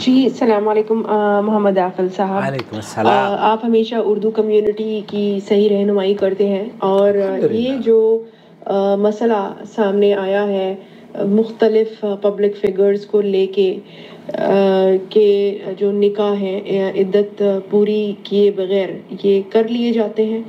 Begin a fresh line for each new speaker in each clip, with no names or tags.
जी सलाम मोहम्मद आकल
साहब आप
हमेशा उर्दू कम्युनिटी की सही रहनुमाई करते हैं और ये जो आ, मसला सामने आया है मुख्तलफ पब्लिक फिगर्स को लेके के जो निकाह हैं इद्दत पूरी किए बगैर ये कर लिए जाते हैं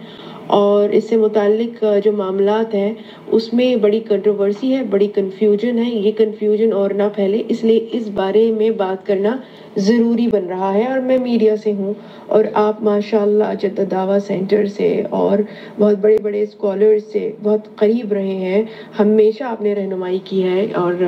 और इससे मुतक जो मामला हैं उसमें बड़ी कंट्रोवर्सी है बड़ी कन्फ्यूजन है ये कन्फ्यूजन और ना फैले इसलिए इस बारे में बात करना ज़रूरी बन रहा है और मैं मीडिया से हूँ और आप माशाल्लाह दावा सेंटर से और बहुत बड़े बड़े स्कॉलर से बहुत करीब रहे हैं हमेशा आपने रहनुमाई की है और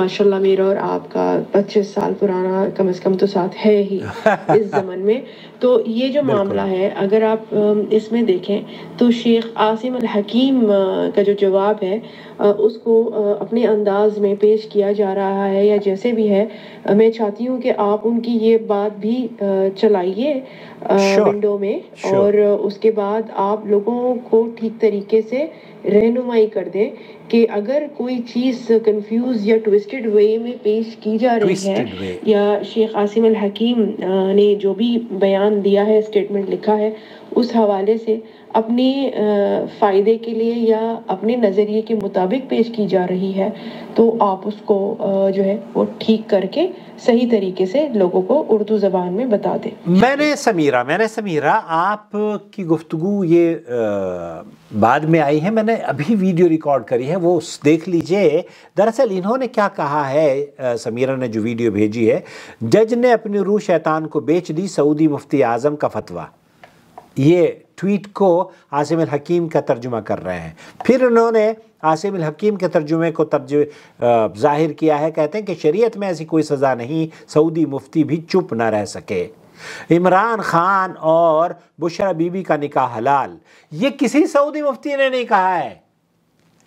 माशाल्लाह मेरा और आपका पच्चीस साल पुराना कम अज़ कम तो साथ है ही इस ज़मन में तो ये जो मामला है अगर आप इसमें देखें तो शेख आसिम अल हकीम का जो जवाब है उसको अपने अंदाज में पेश किया जा रहा है या जैसे भी है मैं चाहती हूँ हूँ कि आप उनकी ये बात भी चलाइए विंडो में sure. और उसके बाद आप लोगों को ठीक तरीके से रहनुमाई कर दें कि अगर कोई चीज़ कंफ्यूज या ट्विस्टेड वे में पेश की जा रही है way. या शेख आसिम अल हकीम ने जो भी बयान दिया है स्टेटमेंट लिखा है उस हवाले से अपने फ़ायदे के लिए या अपने नज़रिए के मुताबिक पेश की जा रही है तो आप उसको जो है वो ठीक करके सही तरीके से लोगों को उर्दू ज़बान में बता दें
मैंने समीरा मैंने समीरा आपकी गुफ्तु ये आ, बाद में आई है मैंने अभी वीडियो रिकॉर्ड करी है वो देख लीजिए दरअसल इन्होंने क्या कहा है समीरा ने जो वीडियो भेजी है जज ने अपनी रूह शैतान को बेच दी सऊदी मुफ्ती आज़म का फतवा ये ट्वीट को आसिम हकीम का तर्जुमा कर रहे हैं फिर उन्होंने आसिम हकीम के तर्जुमे को तर्ज जाहिर किया है कहते हैं कि शरीयत में ऐसी कोई सज़ा नहीं सऊदी मुफ्ती भी चुप ना रह सके इमरान खान और बुशरा बीबी का निकाह हलाल ये किसी सऊदी मुफ्ती ने नहीं कहा है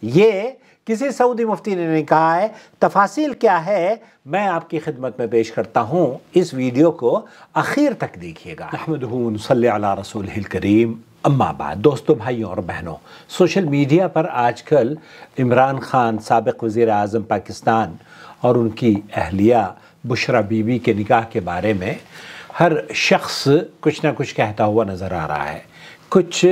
ये किसी सऊदी मुफ्ती ने नहीं कहा है तफासिल क्या है मैं आपकी खिदमत में पेश करता हूँ इस वीडियो को आखिर तक देखिएगा अहमद सल्ला रसूल करीम अम्मा दोस्तों भाइयों और बहनों सोशल मीडिया पर आजकल इमरान ख़ान सबक वज़ी अजम पाकिस्तान और उनकी अहलिया बुशरा बीबी के निकाह के बारे में हर शख्स कुछ ना कुछ कहता हुआ नज़र आ रहा है कुछ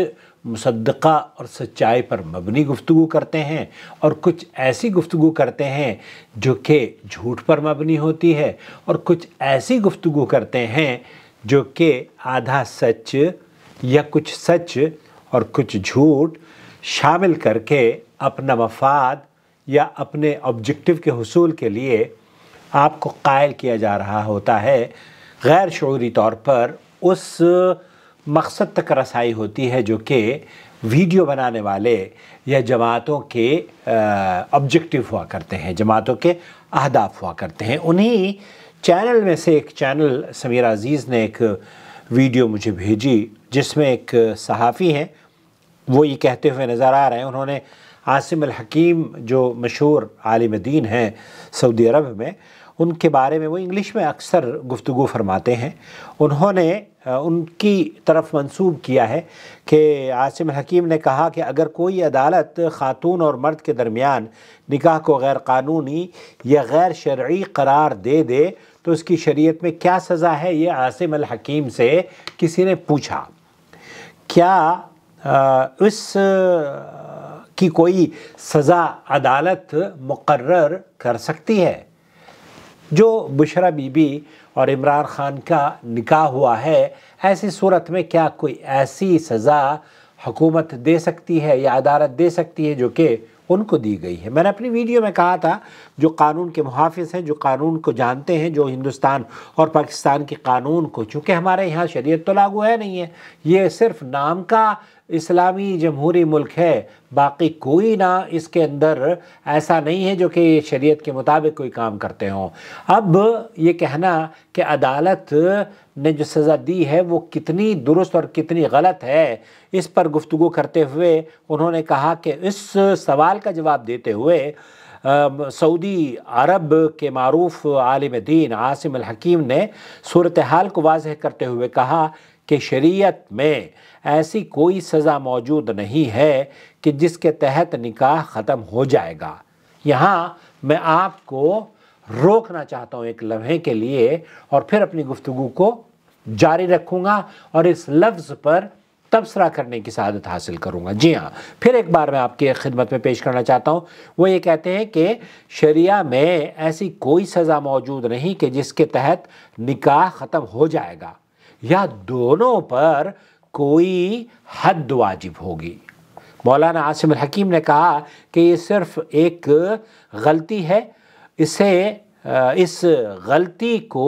मुसदा और सच्चाई पर मबनी गुफ्तु करते हैं और कुछ ऐसी गुफ्तु करते हैं जो कि झूठ पर मबनी होती है और कुछ ऐसी गुफ्तु करते हैं जो कि आधा सच या कुछ सच और कुछ झूठ शामिल करके अपना मफाद या अपने ऑब्जेक्टिव के हसूल के लिए आपको कायल किया जा रहा होता है गैर शौरी तौर पर उस मकसद तक रसाई होती है जो कि वीडियो बनाने वाले या जमातों के ऑब्जेक्टिव हुआ करते हैं जमातों के अहदाफ हुआ करते हैं उन्हीं चैनल में से एक चैनल समीर अज़ीज़ ने एक वीडियो मुझे भेजी जिसमें एक सहाफ़ी हैं वो ये कहते हुए नज़र आ रहे हैं उन्होंने आसिम अल हकीम जो मशहूर आलिम दीन हैं सऊदी अरब में उनके बारे में वो इंग्लिश में अक्सर गुफ्तु फरमाते हैं उन्होंने उनकी तरफ मंसूब किया है कि आसिम हकीम ने कहा कि अगर कोई अदालत ख़ातून और मर्द के दरमियान निकाह को गैर कानूनी या गैर शर्य करार दे दे तो उसकी शरीयत में क्या सज़ा है ये आसिम अल हकीम से किसी ने पूछा क्या उस इस की कोई सज़ा अदालत मुकर्र कर सकती है जो बुशरा बीबी और इमरान खान का निकाह हुआ है ऐसी सूरत में क्या कोई ऐसी सज़ा हुकूमत दे सकती है या अदालत दे सकती है जो कि उनको दी गई है मैंने अपनी वीडियो में कहा था जो कानून के मुहाफ़ हैं जो कानून को जानते हैं जो हिंदुस्तान और पाकिस्तान के कानून को चूँकि हमारे यहाँ शरीय तो लागू है नहीं है ये सिर्फ नाम का इस्लामी जमहूरी मुल्क है बाकी कोई ना इसके अंदर ऐसा नहीं है जो कि शरीयत के मुताबिक कोई काम करते हों अब ये कहना कि अदालत ने जो सज़ा दी है वो कितनी दुरुस्त और कितनी गलत है इस पर गुफ्तु करते हुए उन्होंने कहा कि इस सवाल का जवाब देते हुए सऊदी अरब के मरूफ आलिम दीन आसिम हकीम ने सूरत हाल को वाज़ करते हुए कहा कि शरीत में ऐसी कोई सज़ा मौजूद नहीं है कि जिसके तहत निकाह ख़त्म हो जाएगा यहाँ मैं आपको रोकना चाहता हूँ एक लम्हे के लिए और फिर अपनी गुफ्तु को जारी रखूँगा और इस लफ्ज़ पर तबसरा करने की सदत हासिल करूँगा जी हाँ फिर एक बार मैं आपकी खिदमत में पेश करना चाहता हूँ वो ये कहते हैं कि शरिया में ऐसी कोई सज़ा मौजूद नहीं कि जिसके तहत निकाह ख़त्म हो जाएगा या दोनों पर कोई हद वाजिब होगी मौलाना आसिम हकीम ने कहा कि ये सिर्फ़ एक गलती है इसे इस गलती को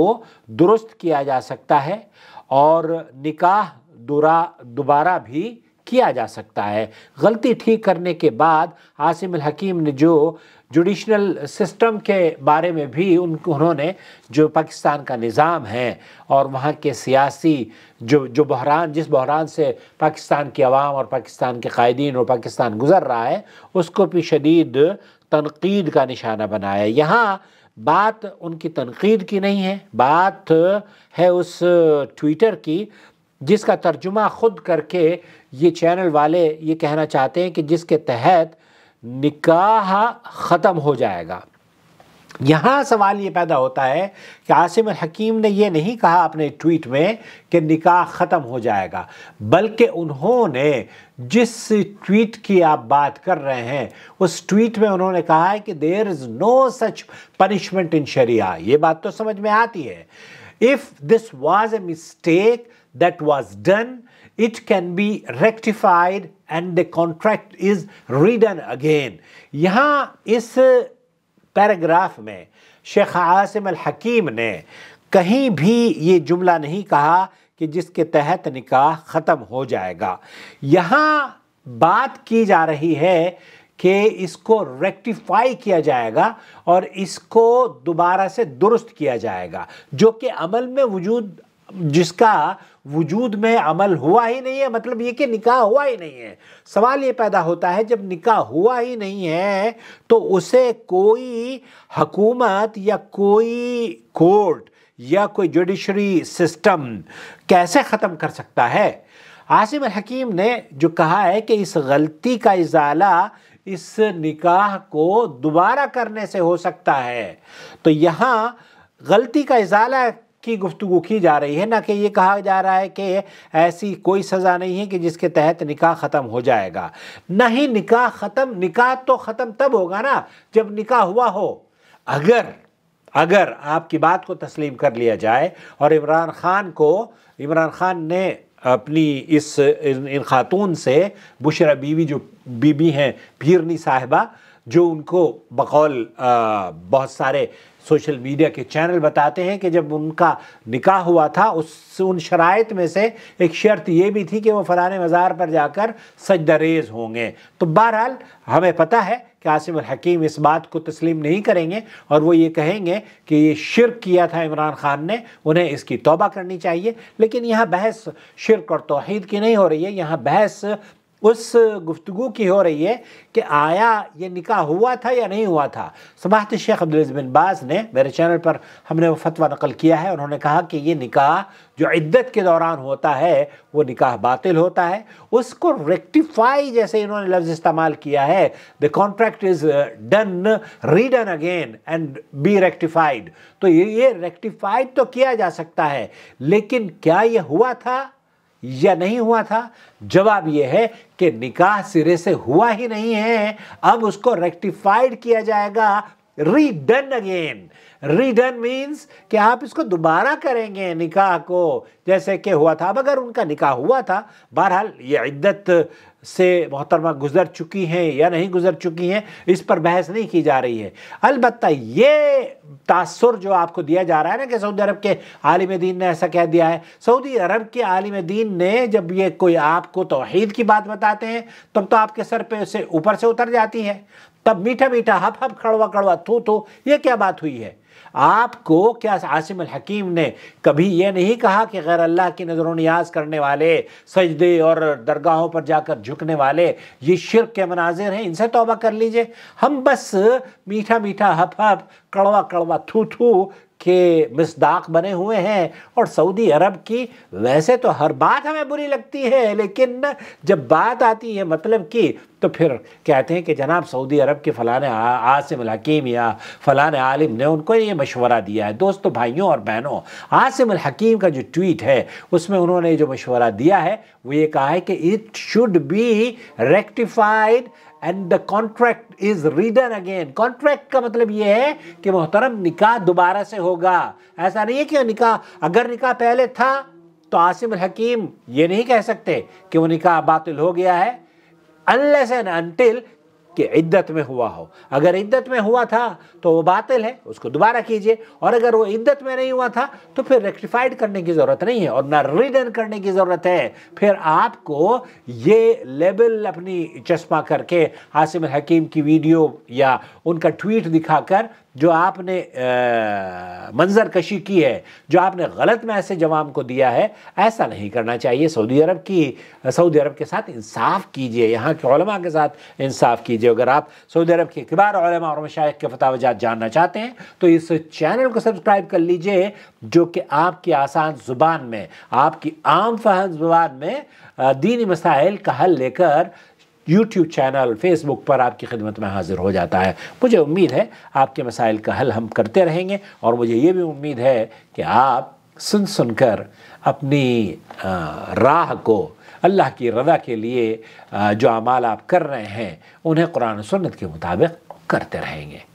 दुरुस्त किया जा सकता है और निकाह दुरा दोबारा भी किया जा सकता है गलती ठीक करने के बाद आसिम हकीम ने जो जुडिशल सिस्टम के बारे में भी उन उन्होंने जो पाकिस्तान का निज़ाम है और वहाँ के सियासी जो जो बहरान जिस बहरान से पाकिस्तान की आवाम और पाकिस्तान के कायदीन और पाकिस्तान गुजर रहा है उसको भी शदीद तनकीद का निशाना बनाया यहाँ बात उनकी तनकीद की नहीं है बात है उस ट्विटर की जिसका तर्जुमा ख़ुद करके ये चैनल वाले ये कहना चाहते हैं कि जिसके तहत निकाह ख़त्म हो जाएगा यहाँ सवाल ये पैदा होता है कि आसिम हकीम ने यह नहीं कहा अपने ट्वीट में कि निकाह ख़त्म हो जाएगा बल्कि उन्होंने जिस ट्वीट की आप बात कर रहे हैं उस ट्वीट में उन्होंने कहा है कि there is no such punishment in शरिया ये बात तो समझ में आती है if this was a mistake that was done it can be rectified and the contract is redone again यहाँ इस पैराग्राफ में शेख आसिम अल हकीम ने कहीं भी ये जुमला नहीं कहा कि जिसके तहत निकाह ख़त्म हो जाएगा यहाँ बात की जा रही है कि इसको रेक्टिफाई किया जाएगा और इसको दोबारा से दुरुस्त किया जाएगा जो कि अमल में वजूद जिसका वजूद में अमल हुआ ही नहीं है मतलब ये कि निकाह हुआ ही नहीं है सवाल ये पैदा होता है जब निकाह हुआ ही नहीं है तो उसे कोई हकूमत या कोई कोर्ट या कोई जुडिशरी सिस्टम कैसे ख़त्म कर सकता है आसिम हकीम ने जो कहा है कि इस गलती का इजाला इस निकाह को दोबारा करने से हो सकता है तो यहाँ गलती का इजाला की गुफ्तु की जा रही है ना कि ये कहा जा रहा है कि ऐसी कोई सज़ा नहीं है कि जिसके तहत निकाह ख़त्म हो जाएगा नहीं निकाह ख़त्म निकाह तो ख़त्म तब होगा ना जब निकाह हुआ हो अगर अगर आपकी बात को तस्लीम कर लिया जाए और इमरान ख़ान को इमरान ख़ान ने अपनी इस इन, इन खातून से बुशरा बीवी जो बीबी हैं पीरनी साहिबा जो उनको बकौल बहुत सारे सोशल मीडिया के चैनल बताते हैं कि जब उनका निकाह हुआ था उस उन शराइत में से एक शर्त ये भी थी कि वो फलाने मज़ार पर जाकर सजदरेज होंगे तो बहरहाल हमें पता है कि आसिम हकीम इस बात को तस्लीम नहीं करेंगे और वो ये कहेंगे कि ये शिरक किया था इमरान खान ने उन्हें इसकी तौबा करनी चाहिए लेकिन यहाँ बहस शिरक और तोहद की नहीं हो रही है यहाँ बहस उस गुफ्तु की हो रही है कि आया ये निकाह हुआ था या नहीं हुआ था समाहत शेख अब्दुल बिन बाज ने मेरे चैनल पर हमने वो फतवा नकल किया है उन्होंने कहा कि ये निकाह जो इद्दत के दौरान होता है वो निकाह बातिल होता है उसको रेक्टिफाई जैसे इन्होंने लफ्ज़ इस्तेमाल किया है the contract is done redone again and be rectified तो ये, ये रेक्टिफाइड तो किया जा सकता है लेकिन क्या ये हुआ था या नहीं हुआ था जवाब यह है कि निकाह सिरे से हुआ ही नहीं है अब उसको रेक्टिफाइड किया जाएगा रीडन अगेन रीडन मीन्स कि आप इसको दोबारा करेंगे निकाह को जैसे कि हुआ था अब अगर उनका निकाह हुआ था बहरहाल ये इद्दत से मोहतरमा गुजर चुकी हैं या नहीं गुजर चुकी हैं इस पर बहस नहीं की जा रही है अलबत् ये तासर जो आपको दिया जा रहा है ना कि सऊदी अरब के आलिम दीन ने ऐसा कह दिया है सऊदी अरब के आलिम दीन ने जब ये कोई आपको तोहहीद की बात बताते हैं तब तो आपके सर पे उसे ऊपर से उतर जाती है तब मीठा मीठा हप हप कड़वा कड़वा थू तो, थू तो, ये क्या बात हुई है आपको क्या आसिम हकीम ने कभी यह नहीं कहा कि गैर अल्लाह की नज़र न्याज करने वाले सजदे और दरगाहों पर जाकर झुकने वाले ये शिरक के मनाजिर हैं इनसे तोबा कर लीजिए हम बस मीठा मीठा हप हप कड़वा कड़वा थू थू के मिसदाक बने हुए हैं और सऊदी अरब की वैसे तो हर बात हमें बुरी लगती है लेकिन जब बात आती है मतलब की तो फिर कहते हैं कि जनाब सऊदी अरब के फ़लाने आसिम हकीम या फ़लाने आलिम ने उनको ये मशवरा दिया है दोस्तों भाइयों और बहनों आसिम हकीम का जो ट्वीट है उसमें उन्होंने जो मशवरा दिया है वो ये कहा है कि it should be rectified and the contract is redone again contract का मतलब ये है कि मोहतरम निकाह दोबारा से होगा ऐसा नहीं है कि निकाह अगर निकाह पहले था तो आसिम हकीम ये नहीं कह सकते कि वो निकाह बातिल हो गया है अनलेस एंड अनटिल कि इद्दत में हुआ हो अगर इद्दत में हुआ था तो वो बातिल है उसको दोबारा कीजिए और अगर वो इद्दत में नहीं हुआ था तो फिर रेक्टिफाइड करने की ज़रूरत नहीं है और ना रिडन करने की ज़रूरत है फिर आपको ये लेबल अपनी चश्मा करके आसिम हकीम की वीडियो या उनका ट्वीट दिखाकर जो आपने मंजर कशी की है जो आपने गलत मैसेज जवाम को दिया है ऐसा नहीं करना चाहिए सऊदी अरब की सऊदी अरब के साथ इंसाफ कीजिए यहाँ के ओलमा के साथ इंसाफ कीजिए अगर आप सऊदी अरब के किबार ओलमा और मशाइ के फतावजात जानना चाहते हैं तो इस चैनल को सब्सक्राइब कर लीजिए जो कि आपकी आसान ज़ुबान में आपकी आम फहम ज़ुबान में दीनी मसाइल का हल लेकर यूट्यूब चैनल फेसबुक पर आपकी खिदमत में हाजिर हो जाता है मुझे उम्मीद है आपके मसाइल का हल हम करते रहेंगे और मुझे ये भी उम्मीद है कि आप सुन सुनकर अपनी राह को अल्लाह की रजा के लिए जो अमाल आप कर रहे हैं उन्हें कुरान सुन्नत के मुताबिक करते रहेंगे